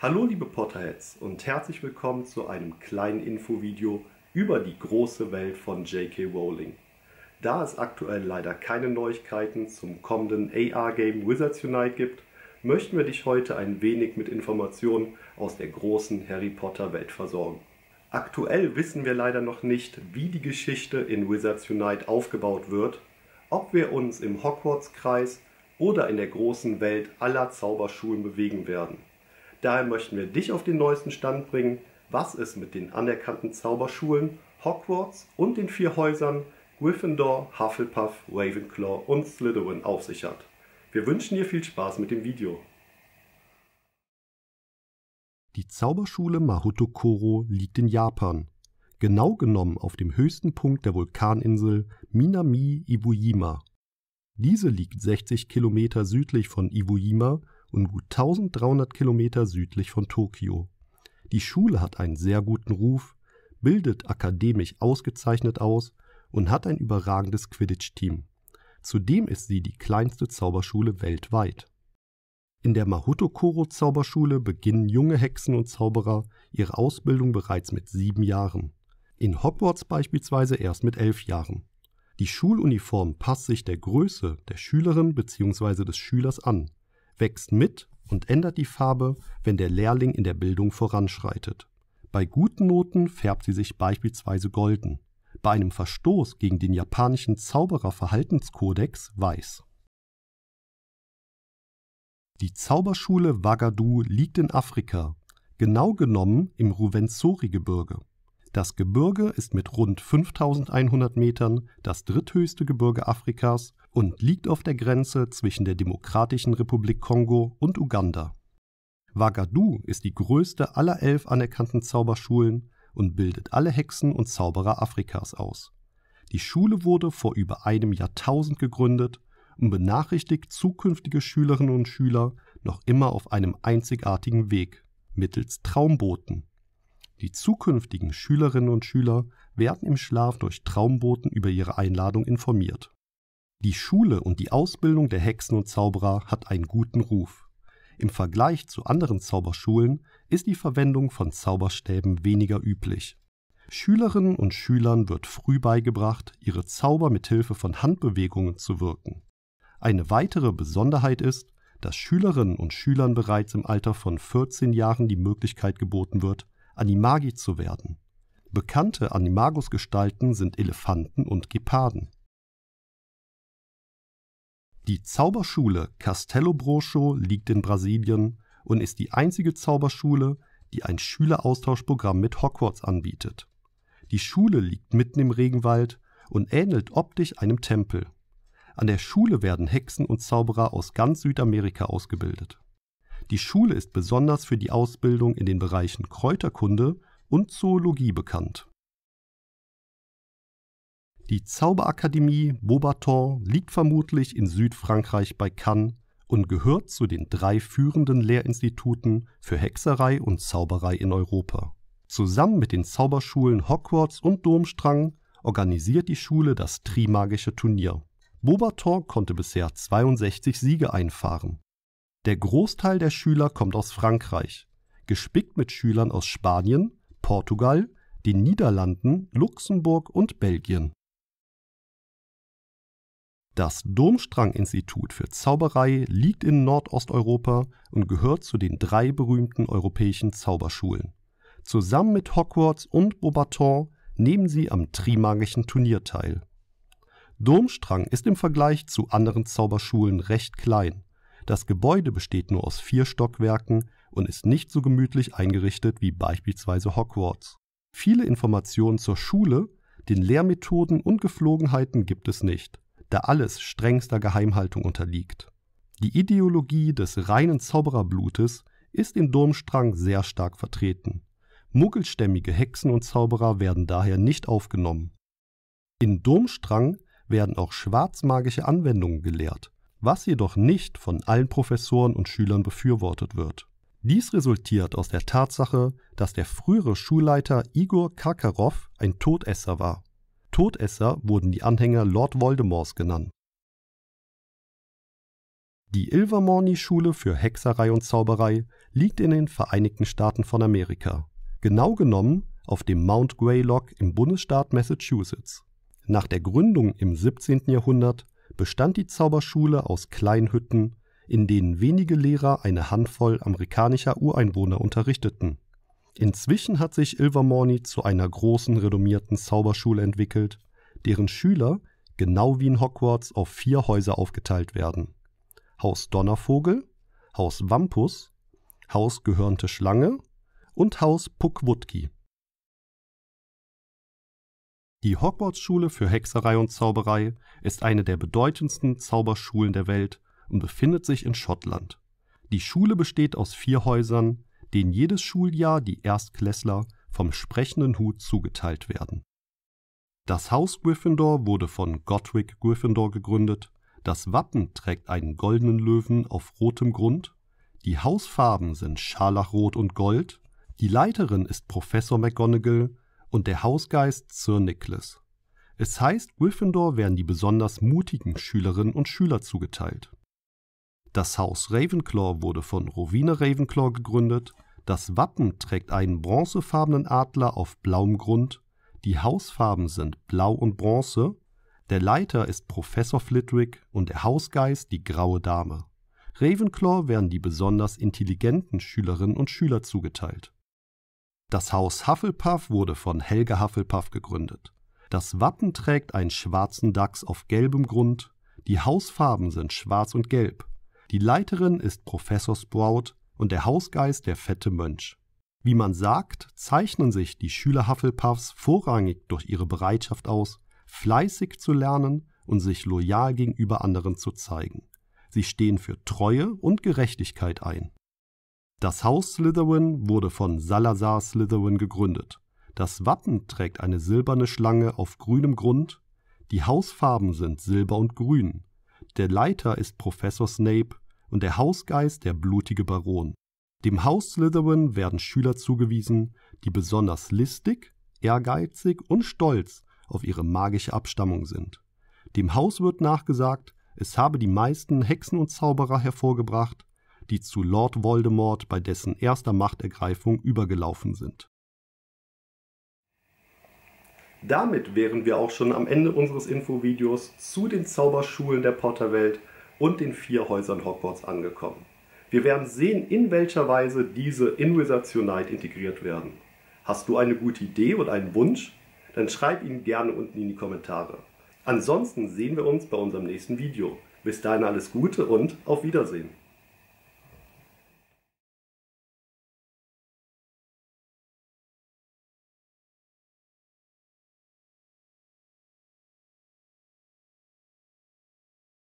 Hallo liebe Potterheads und herzlich willkommen zu einem kleinen Infovideo über die große Welt von J.K. Rowling. Da es aktuell leider keine Neuigkeiten zum kommenden AR-Game Wizards Unite gibt, möchten wir dich heute ein wenig mit Informationen aus der großen Harry Potter Welt versorgen. Aktuell wissen wir leider noch nicht, wie die Geschichte in Wizards Unite aufgebaut wird, ob wir uns im Hogwarts-Kreis oder in der großen Welt aller Zauberschulen bewegen werden. Daher möchten wir dich auf den neuesten Stand bringen, was es mit den anerkannten Zauberschulen Hogwarts und den vier Häusern Gryffindor, Hufflepuff, Ravenclaw und Slytherin auf sich hat. Wir wünschen dir viel Spaß mit dem Video. Die Zauberschule Marutokoro liegt in Japan, genau genommen auf dem höchsten Punkt der Vulkaninsel Minami Iwo Jima. Diese liegt 60 Kilometer südlich von Iwo Jima und gut 1300 Kilometer südlich von Tokio. Die Schule hat einen sehr guten Ruf, bildet akademisch ausgezeichnet aus und hat ein überragendes Quidditch-Team. Zudem ist sie die kleinste Zauberschule weltweit. In der mahutokoro zauberschule beginnen junge Hexen und Zauberer ihre Ausbildung bereits mit sieben Jahren. In Hogwarts beispielsweise erst mit elf Jahren. Die Schuluniform passt sich der Größe der Schülerin bzw. des Schülers an wächst mit und ändert die Farbe, wenn der Lehrling in der Bildung voranschreitet. Bei guten Noten färbt sie sich beispielsweise golden, bei einem Verstoß gegen den japanischen Zaubererverhaltenskodex weiß. Die Zauberschule Wagadu liegt in Afrika, genau genommen im Ruvenzori-Gebirge. Das Gebirge ist mit rund 5100 Metern das dritthöchste Gebirge Afrikas und liegt auf der Grenze zwischen der Demokratischen Republik Kongo und Uganda. Wagadu ist die größte aller elf anerkannten Zauberschulen und bildet alle Hexen und Zauberer Afrikas aus. Die Schule wurde vor über einem Jahrtausend gegründet und benachrichtigt zukünftige Schülerinnen und Schüler noch immer auf einem einzigartigen Weg mittels Traumboten. Die zukünftigen Schülerinnen und Schüler werden im Schlaf durch Traumboten über ihre Einladung informiert. Die Schule und die Ausbildung der Hexen und Zauberer hat einen guten Ruf. Im Vergleich zu anderen Zauberschulen ist die Verwendung von Zauberstäben weniger üblich. Schülerinnen und Schülern wird früh beigebracht, ihre Zauber mit Hilfe von Handbewegungen zu wirken. Eine weitere Besonderheit ist, dass Schülerinnen und Schülern bereits im Alter von 14 Jahren die Möglichkeit geboten wird, Animagi zu werden. Bekannte Animagus-Gestalten sind Elefanten und Geparden. Die Zauberschule Castelo Brocho liegt in Brasilien und ist die einzige Zauberschule, die ein Schüleraustauschprogramm mit Hogwarts anbietet. Die Schule liegt mitten im Regenwald und ähnelt optisch einem Tempel. An der Schule werden Hexen und Zauberer aus ganz Südamerika ausgebildet. Die Schule ist besonders für die Ausbildung in den Bereichen Kräuterkunde und Zoologie bekannt. Die Zauberakademie Beaubaton liegt vermutlich in Südfrankreich bei Cannes und gehört zu den drei führenden Lehrinstituten für Hexerei und Zauberei in Europa. Zusammen mit den Zauberschulen Hogwarts und Domstrang organisiert die Schule das Trimagische Turnier. Beaubaton konnte bisher 62 Siege einfahren. Der Großteil der Schüler kommt aus Frankreich, gespickt mit Schülern aus Spanien, Portugal, den Niederlanden, Luxemburg und Belgien. Das Domstrang-Institut für Zauberei liegt in Nordosteuropa und gehört zu den drei berühmten europäischen Zauberschulen. Zusammen mit Hogwarts und Beaubaton nehmen sie am Trimagischen Turnier teil. Domstrang ist im Vergleich zu anderen Zauberschulen recht klein. Das Gebäude besteht nur aus vier Stockwerken und ist nicht so gemütlich eingerichtet wie beispielsweise Hogwarts. Viele Informationen zur Schule, den Lehrmethoden und Geflogenheiten gibt es nicht da alles strengster Geheimhaltung unterliegt. Die Ideologie des reinen Zaubererblutes ist in Durmstrang sehr stark vertreten. Muggelstämmige Hexen und Zauberer werden daher nicht aufgenommen. In Durmstrang werden auch schwarzmagische Anwendungen gelehrt, was jedoch nicht von allen Professoren und Schülern befürwortet wird. Dies resultiert aus der Tatsache, dass der frühere Schulleiter Igor Karkarow ein Todesser war Todesser wurden die Anhänger Lord Voldemorts genannt. Die Ilvermorny-Schule für Hexerei und Zauberei liegt in den Vereinigten Staaten von Amerika, genau genommen auf dem Mount Greylock im Bundesstaat Massachusetts. Nach der Gründung im 17. Jahrhundert bestand die Zauberschule aus kleinen Hütten, in denen wenige Lehrer eine Handvoll amerikanischer Ureinwohner unterrichteten Inzwischen hat sich Ilvermorny zu einer großen, renommierten Zauberschule entwickelt, deren Schüler genau wie in Hogwarts auf vier Häuser aufgeteilt werden. Haus Donnervogel, Haus Wampus, Haus Gehörnte Schlange und Haus Puckwutki. Die Hogwarts-Schule für Hexerei und Zauberei ist eine der bedeutendsten Zauberschulen der Welt und befindet sich in Schottland. Die Schule besteht aus vier Häusern, denen jedes Schuljahr die Erstklässler vom sprechenden Hut zugeteilt werden. Das Haus Gryffindor wurde von Godric Gryffindor gegründet, das Wappen trägt einen goldenen Löwen auf rotem Grund, die Hausfarben sind Scharlachrot und Gold, die Leiterin ist Professor McGonagall und der Hausgeist Sir Nicholas. Es heißt, Gryffindor werden die besonders mutigen Schülerinnen und Schüler zugeteilt. Das Haus Ravenclaw wurde von Rowena Ravenclaw gegründet. Das Wappen trägt einen bronzefarbenen Adler auf blauem Grund. Die Hausfarben sind Blau und Bronze. Der Leiter ist Professor Flitwick und der Hausgeist die Graue Dame. Ravenclaw werden die besonders intelligenten Schülerinnen und Schüler zugeteilt. Das Haus Hufflepuff wurde von Helga Hufflepuff gegründet. Das Wappen trägt einen schwarzen Dachs auf gelbem Grund. Die Hausfarben sind schwarz und gelb. Die Leiterin ist Professor Sprout und der Hausgeist der fette Mönch. Wie man sagt, zeichnen sich die Schüler Hufflepuffs vorrangig durch ihre Bereitschaft aus, fleißig zu lernen und sich loyal gegenüber anderen zu zeigen. Sie stehen für Treue und Gerechtigkeit ein. Das Haus Slytherin wurde von Salazar Slytherin gegründet. Das Wappen trägt eine silberne Schlange auf grünem Grund. Die Hausfarben sind Silber und Grün. Der Leiter ist Professor Snape und der Hausgeist der blutige Baron. Dem Haus Slytherin werden Schüler zugewiesen, die besonders listig, ehrgeizig und stolz auf ihre magische Abstammung sind. Dem Haus wird nachgesagt, es habe die meisten Hexen und Zauberer hervorgebracht, die zu Lord Voldemort bei dessen erster Machtergreifung übergelaufen sind. Damit wären wir auch schon am Ende unseres Infovideos zu den Zauberschulen der Potterwelt und den vier Häusern Hogwarts angekommen. Wir werden sehen, in welcher Weise diese in Wizards Unite integriert werden. Hast du eine gute Idee oder einen Wunsch? Dann schreib ihn gerne unten in die Kommentare. Ansonsten sehen wir uns bei unserem nächsten Video. Bis dahin alles Gute und auf Wiedersehen.